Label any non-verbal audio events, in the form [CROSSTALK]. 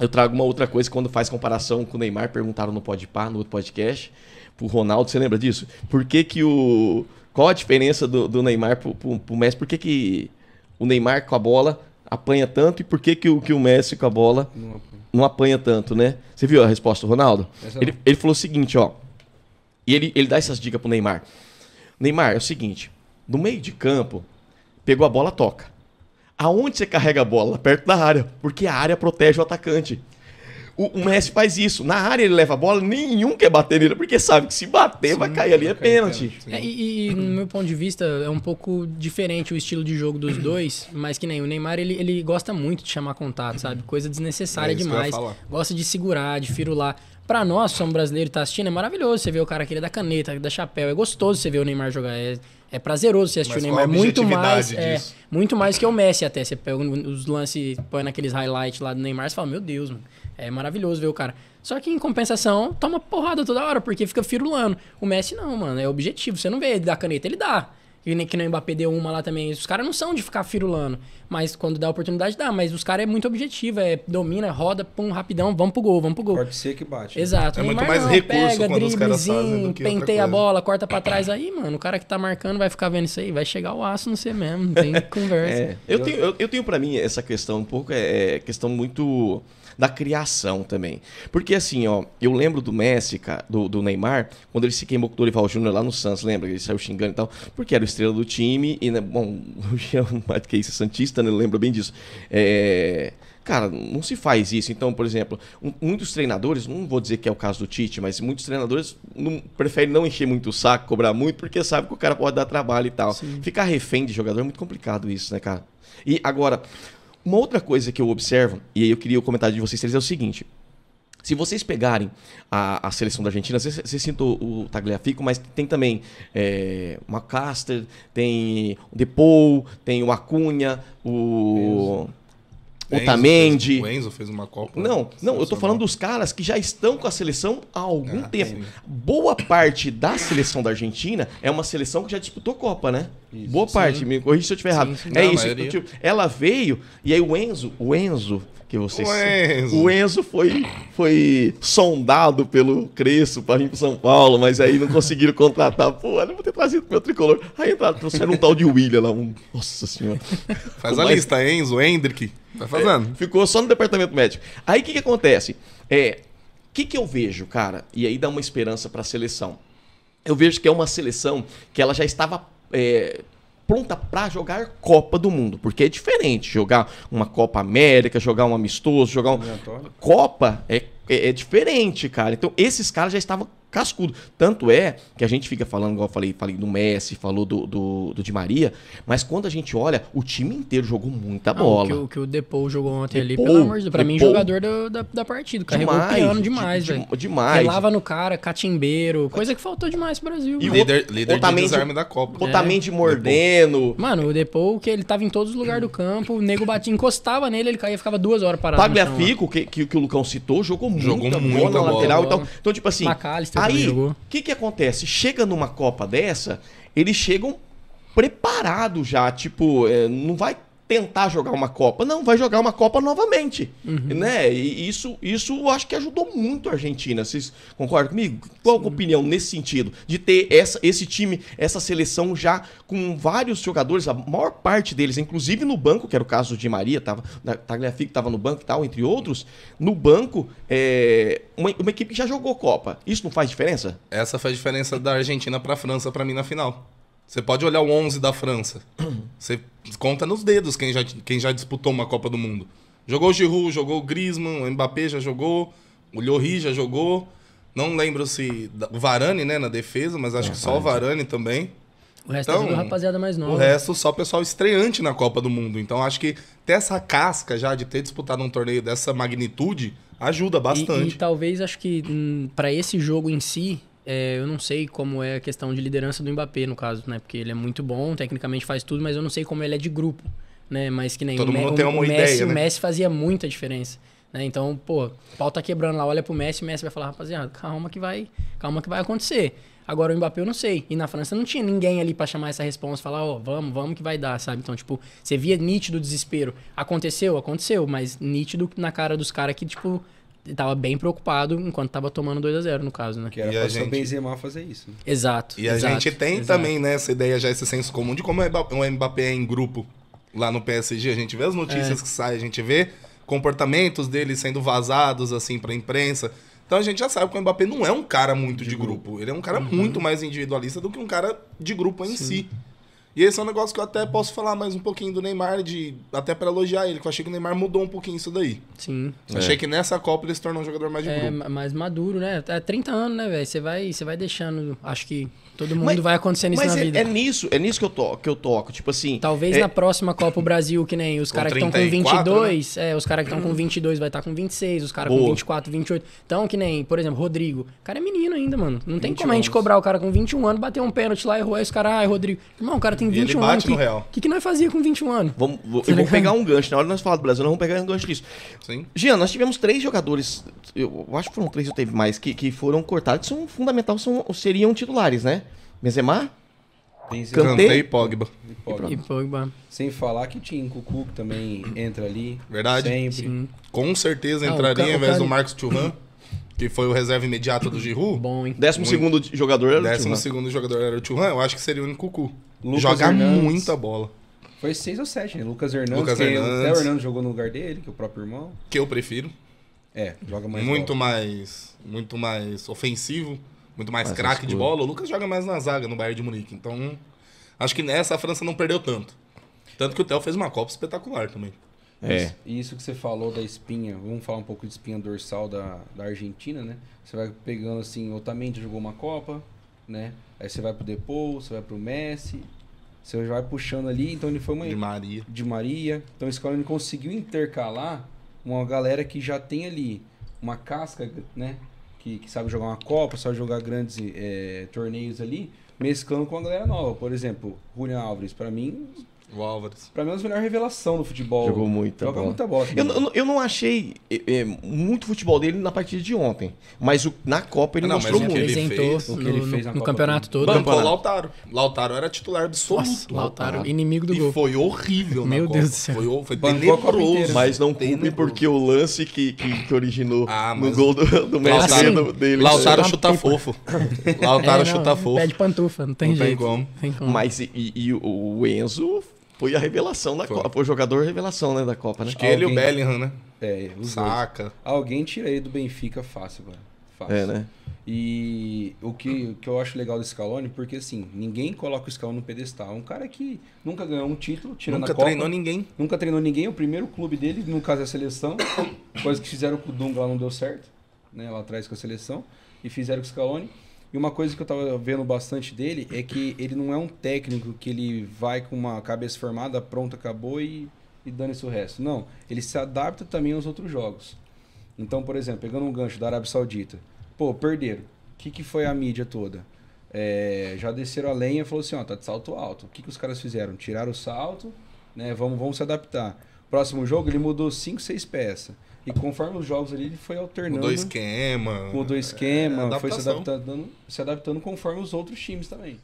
Eu trago uma outra coisa quando faz comparação com o Neymar, perguntaram no PodPar no outro podcast, pro Ronaldo, você lembra disso? Por que que o... Qual a diferença do, do Neymar pro, pro, pro, Messi? Por que que o Neymar com a bola apanha tanto e por que que o, que o Messi com a bola não apanha, não apanha tanto, né? Você viu a resposta do Ronaldo? Ele, ele, falou o seguinte, ó, e ele, ele dá essas dicas pro Neymar. Neymar, é o seguinte, no meio de campo, pegou a bola, toca. Aonde você carrega a bola? Perto da área, porque a área protege o atacante. O, o Messi faz isso. Na área ele leva a bola, nenhum quer bater nele, porque sabe que se bater sim, vai cair ali, é vai é cair pênalti. pênalti. É, e, e, no meu ponto de vista, é um pouco diferente o estilo de jogo dos dois, mas que nem o Neymar, ele, ele gosta muito de chamar contato, sabe? Coisa desnecessária é demais. Gosta de segurar, de firular. Pra nós, somos brasileiros e tá assistindo, é maravilhoso você ver o cara que ele é da caneta, da chapéu. É gostoso você ver o Neymar jogar. É, é prazeroso você assistir Mas o Neymar. É muito mais, é, muito mais que o Messi até. Você pega os lances, põe naqueles highlights lá do Neymar e fala, meu Deus, mano. É maravilhoso ver o cara. Só que em compensação, toma porrada toda hora, porque fica firulando. O Messi não, mano. É objetivo. Você não vê ele dar caneta, ele dá. E nem que no Mbappé deu uma lá também. Os caras não são de ficar firulando. Mas quando dá oportunidade, dá. Mas os caras é muito objetivo. É domina, é roda, pum, rapidão, vamos pro gol, vamos pro gol. Pode ser que bate. Né? Exato. É muito mais não, recurso pega, quando os caras fazem do que Penteia a bola, corta pra trás. Aí, mano, o cara que tá marcando vai ficar vendo isso aí. Vai chegar o aço no C mesmo. Não tem [LAUGHS] conversa. É, eu tenho, eu, eu tenho para mim essa questão um pouco. É, é questão muito da criação também. Porque assim, ó, eu lembro do Messi, cara, do, do Neymar, quando ele se queimou com o Dorival Júnior lá no Santos, lembra? Ele saiu xingando e tal, porque era o estrela do time e, né, bom, [LAUGHS] mais do que isso, é Santista, né? lembro bem disso. É cara, não se faz isso. Então, por exemplo, um, muitos treinadores, não vou dizer que é o caso do Tite, mas muitos treinadores não, preferem não encher muito o saco, cobrar muito, porque sabe que o cara pode dar trabalho e tal. Sim. Ficar refém de jogador é muito complicado isso, né, cara? E agora, uma outra coisa que eu observo, e aí eu queria o comentário de vocês três, é o seguinte. Se vocês pegarem a, a seleção da Argentina, você citou o Tagliafico, mas tem também é, o Macaster, tem o Depou, tem o Acunha, o... Isso. O Tamendi. o Enzo fez uma Copa. Não, não, eu tô falando dos caras que já estão com a seleção há algum ah, tempo. Sim. Boa parte da seleção da Argentina é uma seleção que já disputou Copa, né? Isso, Boa sim. parte, me corrija se eu estiver errado. Sim, é não, isso. Tipo, ela veio e aí o Enzo, o Enzo que você o Enzo, o Enzo foi, foi sondado pelo Crespo para vir para São Paulo, mas aí não conseguiram contratar. Pô, não vou ter trazido meu tricolor. Aí entraram, trouxeram um tal de William lá. Um... Nossa senhora. Faz a lista, Enzo, Hendrick. Tá fazendo? É, ficou só no departamento médico. Aí o que, que acontece? É, o que, que eu vejo, cara? E aí dá uma esperança para a seleção. Eu vejo que é uma seleção que ela já estava é, pronta para jogar Copa do Mundo, porque é diferente jogar uma Copa América, jogar um amistoso, jogar um... Copa é, é, é diferente, cara. Então esses caras já estavam cascudo. Tanto é que a gente fica falando, igual eu falei, falei do Messi, falou do, do, do Di Maria, mas quando a gente olha, o time inteiro jogou muita bola. Não, o, que, o, o Depou jogou ontem ali, pelo amor de Deus, pra mim, jogador do, da, da partida. Carregou demais, piano demais, de, velho. De, demais. Relava no cara, catimbeiro, coisa que faltou demais pro Brasil. E líder, líder de desarme da Copa. Otamendi é. mordendo. Mano, o Depou, que ele tava em todos os lugares do campo, o nego batia, encostava nele, ele caía ficava duas horas parado. Pagliafico, que, que, que o Lucão citou, jogou, jogou muita, muita bola, lateral. Bola. Então, então, tipo assim, Aí, o que, que acontece? Chega numa Copa dessa, eles chegam preparados já, tipo, é, não vai tentar jogar uma Copa. Não, vai jogar uma Copa novamente. Uhum. Né? E isso, isso eu acho que ajudou muito a Argentina. Vocês concordam comigo? Qual a opinião nesse sentido? De ter essa, esse time, essa seleção já com vários jogadores, a maior parte deles, inclusive no banco, que era o caso de Maria, tava, Tagliafico estava no banco e tal, entre outros, no banco, é, uma, uma equipe que já jogou Copa. Isso não faz diferença? Essa faz diferença da Argentina para a França, para mim, na final. Você pode olhar o 11 da França. Você conta nos dedos quem já, quem já disputou uma Copa do Mundo. Jogou o Giroud, jogou o Griezmann, o Mbappé já jogou, o Llorri já jogou. Não lembro se o Varane, né, na defesa, mas acho é, que só o Varane também. O resto é então, é rapaziada mais nova. O resto só pessoal estreante na Copa do Mundo. Então acho que ter essa casca já de ter disputado um torneio dessa magnitude ajuda bastante. E, e talvez acho que hum, para esse jogo em si, é, eu não sei como é a questão de liderança do Mbappé, no caso, né? Porque ele é muito bom, tecnicamente faz tudo, mas eu não sei como ele é de grupo, né? Mas que nem Todo o, mundo tem uma o Messi, ideia, né? o Messi fazia muita diferença. Né? Então, pô, o pau tá quebrando lá, olha pro Messi, o Messi vai falar, rapaziada, calma que vai, calma que vai acontecer. Agora o Mbappé eu não sei. E na França não tinha ninguém ali para chamar essa resposta, falar, ó, oh, vamos, vamos que vai dar, sabe? Então, tipo, você via nítido o desespero. Aconteceu, aconteceu, mas nítido na cara dos caras que, tipo, tava bem preocupado enquanto tava tomando 2 a 0 no caso, né? Que era e a gente... Benzema fazer isso. Né? Exato. E exato, a gente tem exato. também, né, essa ideia já, esse senso comum de como o é Mbappé é em grupo lá no PSG. A gente vê as notícias é. que saem, a gente vê comportamentos dele sendo vazados, assim, pra imprensa. Então a gente já sabe que o Mbappé não é um cara muito de, de grupo. grupo. Ele é um cara uhum. muito mais individualista do que um cara de grupo em Sim. si. E esse é um negócio que eu até posso falar mais um pouquinho do Neymar, de, até para elogiar ele, que eu achei que o Neymar mudou um pouquinho isso daí. Sim. É. Achei que nessa Copa ele se tornou um jogador mais de é, mais maduro, né? É 30 anos, né, velho? Você vai, você vai deixando. Acho que todo mundo mas, vai acontecendo isso mas na é, vida. É nisso, é nisso que eu, to, que eu toco. Tipo assim. Talvez é... na próxima Copa o Brasil, que nem os caras que estão com 22. Né? É, os caras que estão com 22 vai estar tá com 26, os caras com 24, 28. Então, que nem, por exemplo, Rodrigo. O cara é menino ainda, mano. Não tem como a gente cobrar o cara com 21 anos, bater um pênalti lá, errou, aí os caras, ai, ah, é Rodrigo. Irmão, o cara 21 ele bate anos. no que, real. O que, que nós fazíamos com 21 anos? Vamos, vou, tá eu vou pegar um gancho. Na hora que nós falar do Brasil, nós vamos pegar um gancho disso. Sim. Jean, nós tivemos três jogadores, eu acho que foram três ou teve mais, que, que foram cortados, são fundamental, são, seriam titulares, né? Benzema, Kanté e Pogba. E Pogba. Sem falar que tinha Cucu que também entra ali. Verdade. Sempre. Sim. Com certeza ah, entraria ao invés do Marcos Thuram, que foi o reserva imediato do Giroud. Bom, hein? Décimo Muito. segundo jogador era o Décimo segundo jogador era o Thuram. Eu acho que seria o único Cucu. Lucas joga muita bola. Foi seis ou sete, né? Lucas Hernandes, Lucas Hernandes. até o jogou no lugar dele, que é o próprio irmão. Que eu prefiro. É, joga mais Muito bola. mais. Muito mais ofensivo, muito mais, mais craque de bola. O Lucas joga mais na zaga no Bayern de Munique. Então, acho que nessa a França não perdeu tanto. Tanto que o Theo fez uma Copa espetacular também. É. E isso que você falou da espinha, vamos falar um pouco de espinha dorsal da, da Argentina, né? Você vai pegando assim, Otamendi jogou uma Copa, né? Aí você vai pro Depou, você vai pro Messi, você vai puxando ali, então ele foi uma... De Maria. De Maria. Então a escola conseguiu intercalar uma galera que já tem ali uma casca, né? Que, que sabe jogar uma Copa, sabe jogar grandes é, torneios ali, mesclando com a galera nova. Por exemplo, Julian Alves, para mim, o Álvares. Pra mim é a melhor revelação do futebol. Jogou muita Jogou bola. muita bola. Eu, eu, não achei é, é, muito futebol dele na partida de ontem. Mas o, na Copa ele ah, não, mostrou muito. Ele fez, o que ele fez no, no campeonato todo. Bancou o Lautaro. Lautaro era titular absoluto. Nossa, Lautaro, inimigo do e gol. foi horrível Meu Deus do céu. Foi, foi tenebroso. Mas não culpe porque o lance que, que, que originou ah, no gol do, do Messi dele. Lautaro chuta fofo. Lautaro é, chuta fofo. Pé de pantufa, não tem não jeito. Tem como. Tem como. Mas e o Enzo foi a revelação da foi. Copa. Foi o jogador revelação né, da Copa, né? Acho que Alguém... ele e o Bellingham, né? É, os Saca. Dois. Alguém tira ele do Benfica fácil, mano. Fácil. É, né? E o que, o que eu acho legal desse Scaloni, porque assim, ninguém coloca o Scaloni no pedestal. Um cara que nunca ganhou um título, tirando nunca a Copa. Nunca treinou ninguém. Nunca treinou ninguém. O primeiro clube dele, no caso, é a seleção. [COUGHS] coisa que fizeram com o Dunga lá não deu certo, né? Lá atrás com a seleção. E fizeram com o Scaloni. E uma coisa que eu tava vendo bastante dele é que ele não é um técnico que ele vai com uma cabeça formada, pronto, acabou e, e dane-se o resto. Não, ele se adapta também aos outros jogos. Então, por exemplo, pegando um gancho da Arábia Saudita. Pô, perderam. O que, que foi a mídia toda? É, já desceram a lenha e falou assim, ó, tá de salto alto. O que, que os caras fizeram? Tiraram o salto, né? Vamos, vamos se adaptar. Próximo jogo ele mudou 5, 6 peças. E conforme os jogos ali, ele foi alternando. Mudou esquema. Mudou esquema, é, foi se adaptando, se adaptando conforme os outros times também.